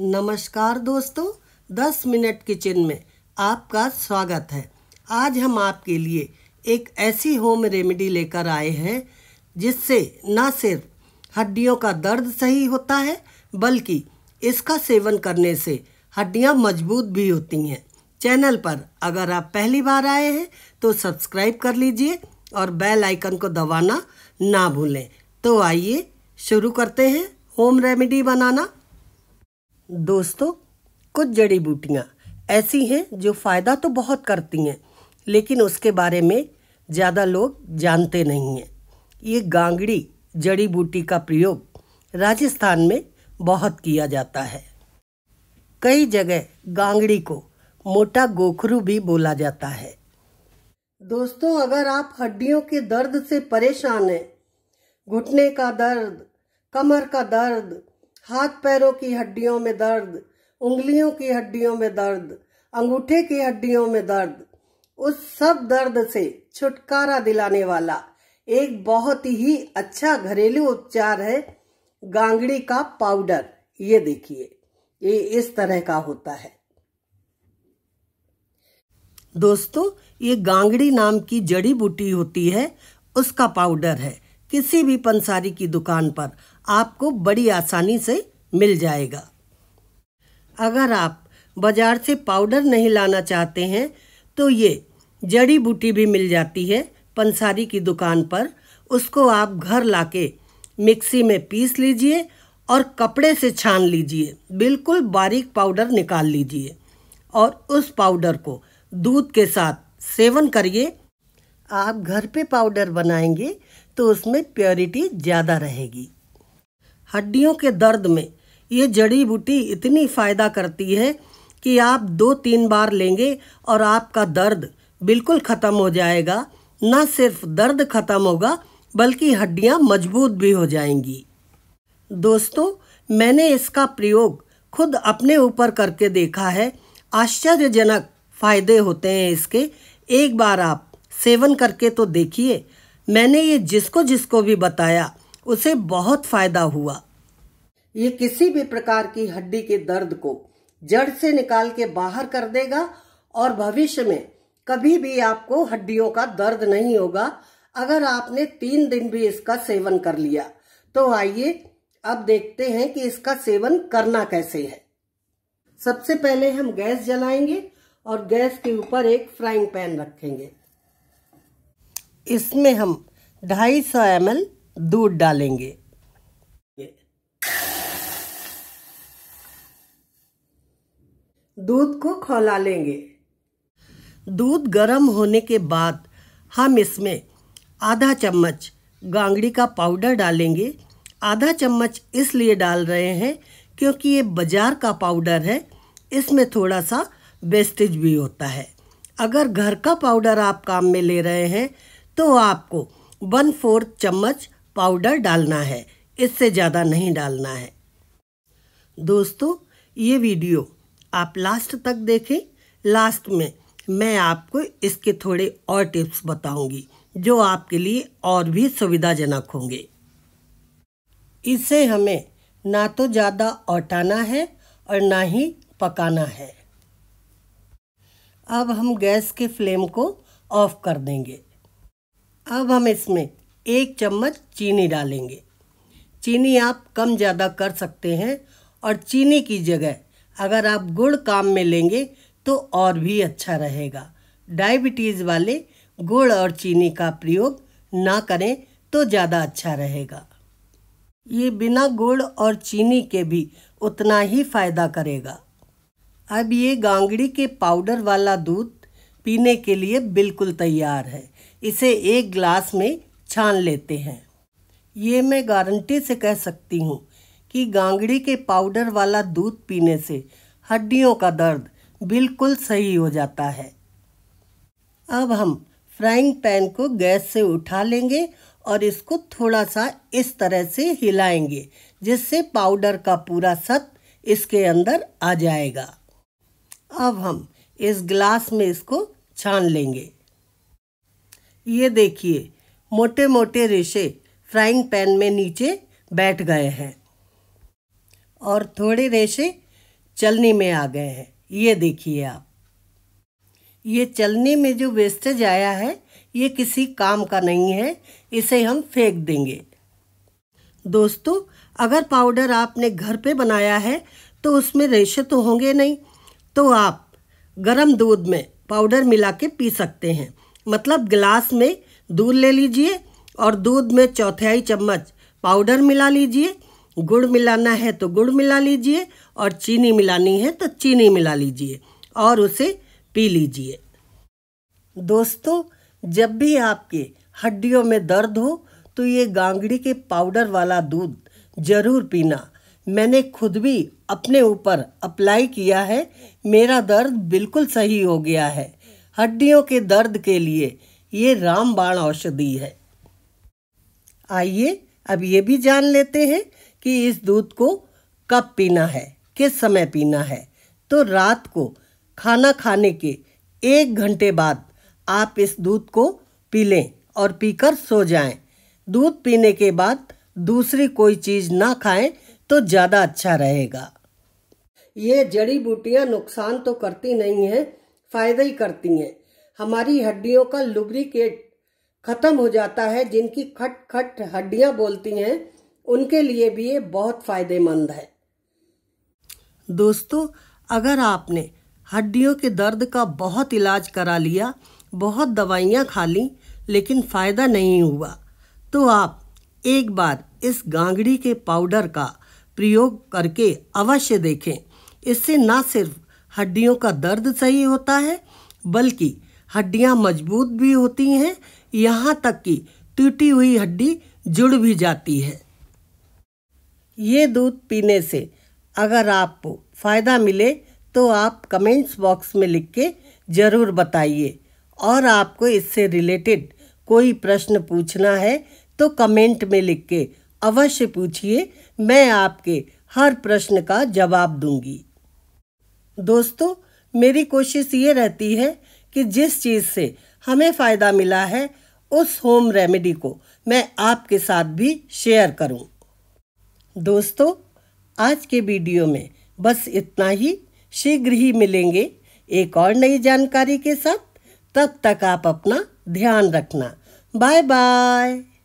नमस्कार दोस्तों दस मिनट किचन में आपका स्वागत है आज हम आपके लिए एक ऐसी होम रेमेडी लेकर आए हैं जिससे न सिर्फ हड्डियों का दर्द सही होता है बल्कि इसका सेवन करने से हड्डियां मजबूत भी होती हैं चैनल पर अगर आप पहली बार आए हैं तो सब्सक्राइब कर लीजिए और बेल आइकन को दबाना ना भूलें तो आइए शुरू करते हैं होम रेमेडी बनाना दोस्तों कुछ जड़ी बूटियाँ ऐसी हैं जो फ़ायदा तो बहुत करती हैं लेकिन उसके बारे में ज़्यादा लोग जानते नहीं हैं ये गांगड़ी जड़ी बूटी का प्रयोग राजस्थान में बहुत किया जाता है कई जगह गांगड़ी को मोटा गोखरू भी बोला जाता है दोस्तों अगर आप हड्डियों के दर्द से परेशान हैं घुटने का दर्द कमर का दर्द हाथ पैरों की हड्डियों में दर्द उंगलियों की हड्डियों में दर्द अंगूठे की हड्डियों में दर्द उस सब दर्द से छुटकारा दिलाने वाला एक बहुत ही अच्छा घरेलू उपचार है गांगड़ी का पाउडर ये देखिए ये इस तरह का होता है दोस्तों ये गांगड़ी नाम की जड़ी बूटी होती है उसका पाउडर है किसी भी पंसारी की दुकान पर आपको बड़ी आसानी से मिल जाएगा अगर आप बाज़ार से पाउडर नहीं लाना चाहते हैं तो ये जड़ी बूटी भी मिल जाती है पंसारी की दुकान पर उसको आप घर लाके मिक्सी में पीस लीजिए और कपड़े से छान लीजिए बिल्कुल बारीक पाउडर निकाल लीजिए और उस पाउडर को दूध के साथ सेवन करिए आप घर पे पाउडर बनाएंगे तो उसमें प्योरिटी ज़्यादा रहेगी हड्डियों के दर्द में ये जड़ी बूटी इतनी फ़ायदा करती है कि आप दो तीन बार लेंगे और आपका दर्द बिल्कुल ख़त्म हो जाएगा न सिर्फ दर्द ख़त्म होगा बल्कि हड्डियाँ मजबूत भी हो जाएंगी दोस्तों मैंने इसका प्रयोग खुद अपने ऊपर करके देखा है आश्चर्यजनक फ़ायदे होते हैं इसके एक बार आप सेवन करके तो देखिए मैंने ये जिसको जिसको भी बताया उसे बहुत फायदा हुआ ये किसी भी प्रकार की हड्डी के दर्द को जड़ से निकाल के बाहर कर देगा और भविष्य में कभी भी आपको हड्डियों का दर्द नहीं होगा अगर आपने तीन दिन भी इसका सेवन कर लिया तो आइए अब देखते हैं कि इसका सेवन करना कैसे है सबसे पहले हम गैस जलाएंगे और गैस के ऊपर एक फ्राइंग पैन रखेंगे इसमें हम 250 सौ दूध डालेंगे दूध को खौला लेंगे दूध गर्म होने के बाद हम इसमें आधा चम्मच गांगड़ी का पाउडर डालेंगे आधा चम्मच इसलिए डाल रहे हैं क्योंकि ये बाजार का पाउडर है इसमें थोड़ा सा वेस्टेज भी होता है अगर घर का पाउडर आप काम में ले रहे हैं तो आपको वन फोर्थ चम्मच पाउडर डालना है इससे ज़्यादा नहीं डालना है दोस्तों ये वीडियो आप लास्ट तक देखें लास्ट में मैं आपको इसके थोड़े और टिप्स बताऊंगी जो आपके लिए और भी सुविधाजनक होंगे इसे हमें ना तो ज़्यादा औटाना है और ना ही पकाना है अब हम गैस के फ्लेम को ऑफ कर देंगे अब हम इसमें एक चम्मच चीनी डालेंगे चीनी आप कम ज़्यादा कर सकते हैं और चीनी की जगह अगर आप गुड़ काम में लेंगे तो और भी अच्छा रहेगा डायबिटीज़ वाले गुड़ और चीनी का प्रयोग ना करें तो ज़्यादा अच्छा रहेगा ये बिना गुड़ और चीनी के भी उतना ही फ़ायदा करेगा अब ये गांगड़ी के पाउडर वाला दूध पीने के लिए बिल्कुल तैयार है इसे एक ग्लास में छान लेते हैं ये मैं गारंटी से कह सकती हूँ कि गांगड़ी के पाउडर वाला दूध पीने से हड्डियों का दर्द बिल्कुल सही हो जाता है अब हम फ्राइंग पैन को गैस से उठा लेंगे और इसको थोड़ा सा इस तरह से हिलाएंगे जिससे पाउडर का पूरा सत इसके अंदर आ जाएगा अब हम इस ग्लास में इसको छान लेंगे ये देखिए मोटे मोटे रेशे फ्राइंग पैन में नीचे बैठ गए हैं और थोड़े रेशे चलनी में आ गए हैं ये देखिए आप ये चलनी में जो वेस्टेज आया है ये किसी काम का नहीं है इसे हम फेंक देंगे दोस्तों अगर पाउडर आपने घर पे बनाया है तो उसमें रेशे तो होंगे नहीं तो आप गरम दूध में पाउडर मिला के पी सकते हैं मतलब गिलास में दूध ले लीजिए और दूध में चौथाई चम्मच पाउडर मिला लीजिए गुड़ मिलाना है तो गुड़ मिला लीजिए और चीनी मिलानी है तो चीनी मिला लीजिए और उसे पी लीजिए दोस्तों जब भी आपके हड्डियों में दर्द हो तो ये गांगड़ी के पाउडर वाला दूध ज़रूर पीना मैंने खुद भी अपने ऊपर अप्लाई किया है मेरा दर्द बिल्कुल सही हो गया है हड्डियों के दर्द के लिए ये रामबाण औषधि है आइए अब ये भी जान लेते हैं कि इस दूध को कब पीना है किस समय पीना है तो रात को खाना खाने के एक घंटे बाद आप इस दूध को पी लें और पीकर सो जाएं। दूध पीने के बाद दूसरी कोई चीज़ ना खाएं तो ज़्यादा अच्छा रहेगा ये जड़ी बूटियाँ नुकसान तो करती नहीं हैं फायदा ही करती हैं हमारी हड्डियों का लुब्रिकेट खत्म हो जाता है जिनकी खट खट हड्डियां बोलती हैं उनके लिए भी ये बहुत फायदेमंद है दोस्तों अगर आपने हड्डियों के दर्द का बहुत इलाज करा लिया बहुत दवाइयाँ खा ली लेकिन फ़ायदा नहीं हुआ तो आप एक बार इस गांगड़ी के पाउडर का प्रयोग करके अवश्य देखें इससे ना सिर्फ हड्डियों का दर्द सही होता है बल्कि हड्डियां मजबूत भी होती हैं यहाँ तक कि टूटी हुई हड्डी जुड़ भी जाती है ये दूध पीने से अगर आपको फ़ायदा मिले तो आप कमेंट्स बॉक्स में लिख के ज़रूर बताइए और आपको इससे रिलेटेड कोई प्रश्न पूछना है तो कमेंट में लिख के अवश्य पूछिए मैं आपके हर प्रश्न का जवाब दूंगी दोस्तों मेरी कोशिश ये रहती है कि जिस चीज़ से हमें फ़ायदा मिला है उस होम रेमेडी को मैं आपके साथ भी शेयर करूं। दोस्तों आज के वीडियो में बस इतना ही शीघ्र ही मिलेंगे एक और नई जानकारी के साथ तब तक आप अपना ध्यान रखना बाय बाय